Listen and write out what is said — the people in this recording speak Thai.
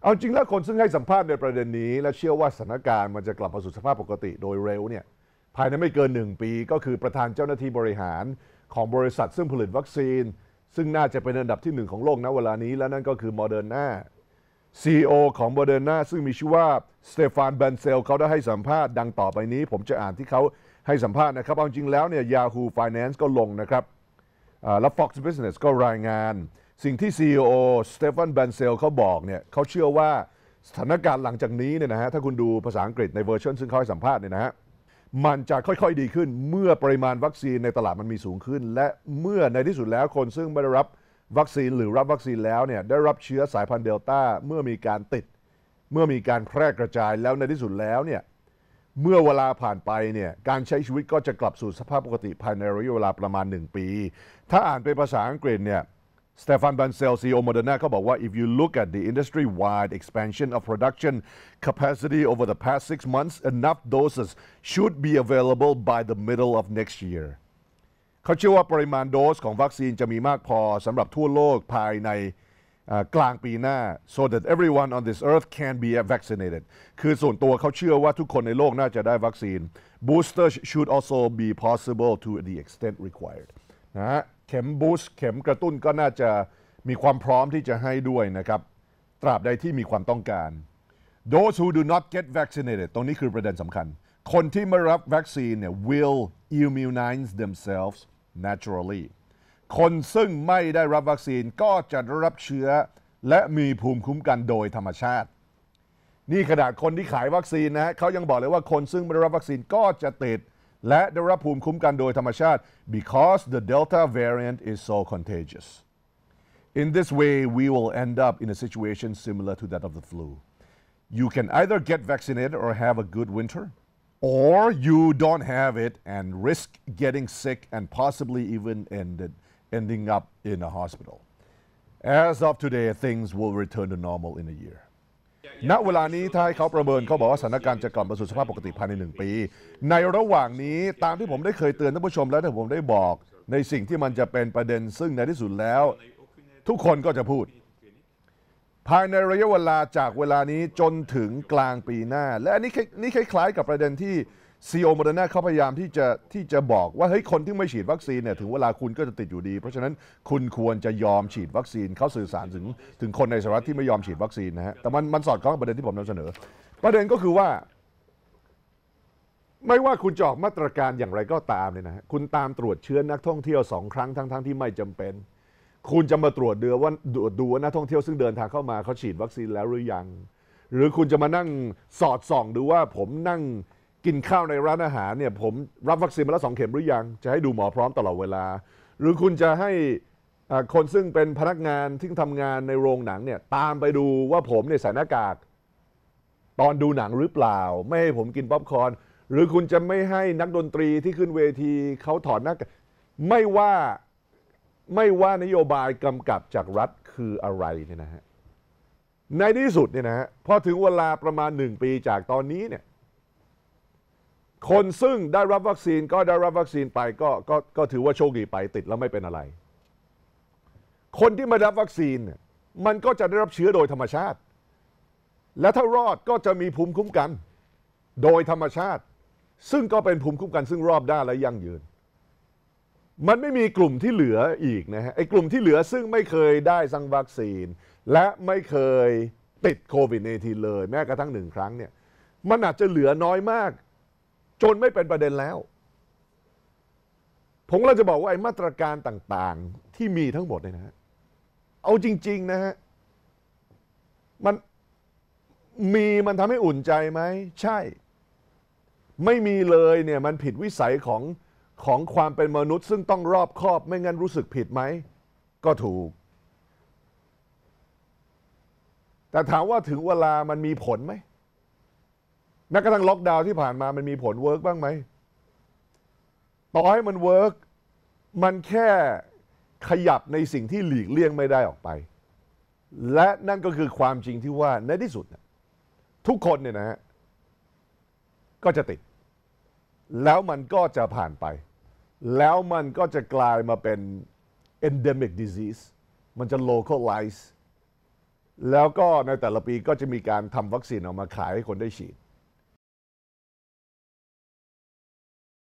เอาจริงแล้วคนซึ่งให้สัมภาษณ์ในประเด็นนี้และเชื่อว่าสถานการณ์มันจะกลับมาสู่สภาพปกติโดยเร็วเนี่ยภายในไม่เกินหนึ่งปีก็คือประธานเจ้าหน้าที่บริหารของบริษัทซึ่งผลิตวัคซีน ซึ่งน่าจะเป็นอันดับที่หนึ่งของโลกนะเวลานี้และนั่นก็คือโมเดอร์นาซีอของโมเดอร์นาซึ่งมีชื่อว่าสเตฟานแบนเซลเขาได้ให้สัมภาษณ์ดังต่อไปนี้ ผมจะอ่านที่เขาให้สัมภาษณ์นะครับเอาจริงแล้วเนี่ย Yahoo Finance ก็ลงนะครับแล้ว Fox Business ก็รายงานสิ่งที่ CEO สเตฟานแบนเซลเขาบอกเนี่ยเขาเชื่อว่า สถานการณ์หลังจากนี้เนี่ยนะฮะ ถ้าคุณดูภาษาอังกฤษในเวอร์ชันซึ่งเขาให้สัมภาษณ์เนี่ยนะฮะ มันจะค่อยๆดีขึ้น เมื่อปริมาณวัคซีนในตลาดมันมีสูงขึ้น และเมื่อในที่สุดแล้วคนซึ่งไม่ได้รับวัคซีนหรือรับวัคซีนแล้วเนี่ย ได้รับเชื้อสายพันธุ์เดลต้าเมื่อมีการติด เมื่อมีการแพร่กระจายแล้วในที่สุดแล้วเนี่ย เมื่อเวลาผ่านไปเนี่ย การใช้ชีวิตก็จะกลับสู่สภาพปกติภายในระยะเวลาประมาณ 1 ปี ถ้าอ่านเป็นภาษาอังกฤษเนี่ย Stefan Bancel, CEO Moderna, about if you look at the industry-wide expansion of production capacity over the past six months, enough doses should be available by the middle of next year. เขาเชื่อว่าปริมาณโดสของวัคซีนจะมีมากพอสำหรับทั่วโลกภายในกลางปีหน้า so that everyone on this earth can be vaccinated คือส่วนตัวเขาเชื่อว่าทุกคนในโลกน่าจะได้วัคซีน booster should also be possible to the extent required นะฮะเข็มบูสต์เข็มกระตุ้นก็น่าจะมีความพร้อมที่จะให้ด้วยนะครับตราบใดที่มีความต้องการ those who do not get vaccinated ตรงนี้คือประเด็นสำคัญ คนที่ไม่รับวัคซีนเนี่ย will immunize themselves naturally คนซึ่งไม่ได้รับวัคซีนก็จะรับเชื้อและมีภูมิคุ้มกันโดยธรรมชาติ นี่ขนาดคนที่ขายวัคซีนนะเขายังบอกเลยว่าคนซึ่งไม่ได้รับวัคซีนก็จะติดและได้รับภูมิคุ้มกันโดยธรรมชาติ because the Delta variant is so contagious in this way we will end up in a situation similar to that of the flu you can either get vaccinated or have a good winter or you don't have it and risk getting sick and possibly even ended, ending up in a hospital as of today things will return to normal in a year ณเวลานี้ถ้าให้เขาประเมินเขาบอกว่าสถานการณ์จะกลับมาสู่สภาพปกติภายใน1ปี ในระหว่างนี้ตามที่ผมได้เคยเตือนท่านผู้ชมและที่ผมได้บอก ในสิ่งที่มันจะเป็นประเด็นซึ่งในที่สุดแล้ว ทุกคนก็จะพูด ภายในระยะเวลาจากเวลานี้จนถึงกลางปีหน้า และอันนี้นี่คล้ายๆกับประเด็นที่ซีโอโมเดอร์นาเขาพยายามที่จะที่จะบอกว่าเฮ้ยคนที่ไม่ฉีดวัคซีนเนี่ยถึงเวลาคุณก็จะติดอยู่ดี เพราะฉะนั้นคุณควรจะยอมฉีดวัคซีน เขาสื่อสารถึงถึงคนในสหรัฐที่ไม่ยอมฉีดวัคซีนนะฮะ แต่มันมันสอดคล้องกับประเด็นที่ผมนำเสนอ ประเด็นก็คือว่า ไม่ว่าคุณจอกมาตรการอย่างไรก็ตามเนี่ยนะฮะคุณตามตรวจเชื้อนักท่องเที่ยวสองครั้งทั้ง้งที่ไม่จำเป็น คุณจะมาตรวจเดือว่าดูว่านักท่องเที่ยวซึ่งเดินทางเข้ามาเขาฉีดวัคซีนแล้วหรือยัง หรือคุณจะมานั่งสอดส่องดูว่าผมนั่งกินข้าวในร้านอาหารเนี่ยผมรับวัคซีนมาแล้วสองเข็มหรือยัง จะให้ดูหมอพร้อมตลอดเวลา หรือคุณจะให้คนซึ่งเป็นพนักงานที่ทำงานในโรงหนังเนี่ยตามไปดูว่าผมเนี่ยใส่หน้ากาก ตอนดูหนังหรือเปล่า ไม่ให้ผมกินป๊อปคอร์นหรือคุณจะไม่ให้นักดนตรีที่ขึ้นเวทีเขาถอดหน้ากากไม่ว่า ไม่ว่านโยบายกำกับจากรัฐคืออะไรเนี่ยนะฮะในที่สุดเนี่ยนะฮะพอถึงเวลาประมาณหนึ่งปีจากตอนนี้เนี่ยคนซึ่งได้รับวัคซีนก็ได้รับวัคซีนไปก็ก็ก็ถือว่าโชคดีไปติดแล้วไม่เป็นอะไร คนที่ไม่รับวัคซีนเนี่ยมันก็จะได้รับเชื้อโดยธรรมชาติ และถ้ารอดก็จะมีภูมิคุ้มกันโดยธรรมชาติ ซึ่งก็เป็นภูมิคุ้มกัน ซึ่งรอบด้านและยั่งยืน มันไม่มีกลุ่มที่เหลืออีกนะฮะไอ้กลุ่มที่เหลือซึ่งไม่เคยได้สังวัคซีนและไม่เคยติดโควิด -19 เลยแม้กระทั่งหนึ่งครั้งเนี่ย มันอาจจะเหลือน้อยมากจนไม่เป็นประเด็นแล้ว ผมเราจะบอกว่า ไอ้มาตรการต่าง ๆที่มีทั้งหมดเนี่ยนะฮะเอาจริง ๆนะฮะ มันมีมันทำให้อุ่นใจไหม ใช่ ไม่มีเลยเนี่ย มันผิดวิสัยของ ของความเป็นมนุษย์ ซึ่งต้องรอบคอบ ไม่งั้นรู้สึกผิดไหม ก็ถูก แต่ถามว่าถึงเวลามันมีผลไหมนม้กระทั่งล็อกดาวน์ที่ผ่านมามันมีผลเวิร์กบ้างไหม ต่อให้มันเวิร์ก มันแค่ขยับในสิ่งที่หลีกเลี่ยงไม่ได้ออกไป และนั่นก็คือความจริงที่ว่าในที่สุด ทุกคนเนี่ยนะฮะก็จะติด แล้วมันก็จะผ่านไป แล้วมันก็จะกลายมาเป็น endemic disease มันจะ localize แล้วก็ในแต่ละปีก็จะมีการทำวัคซีนออกมาขายให้คนได้ฉีด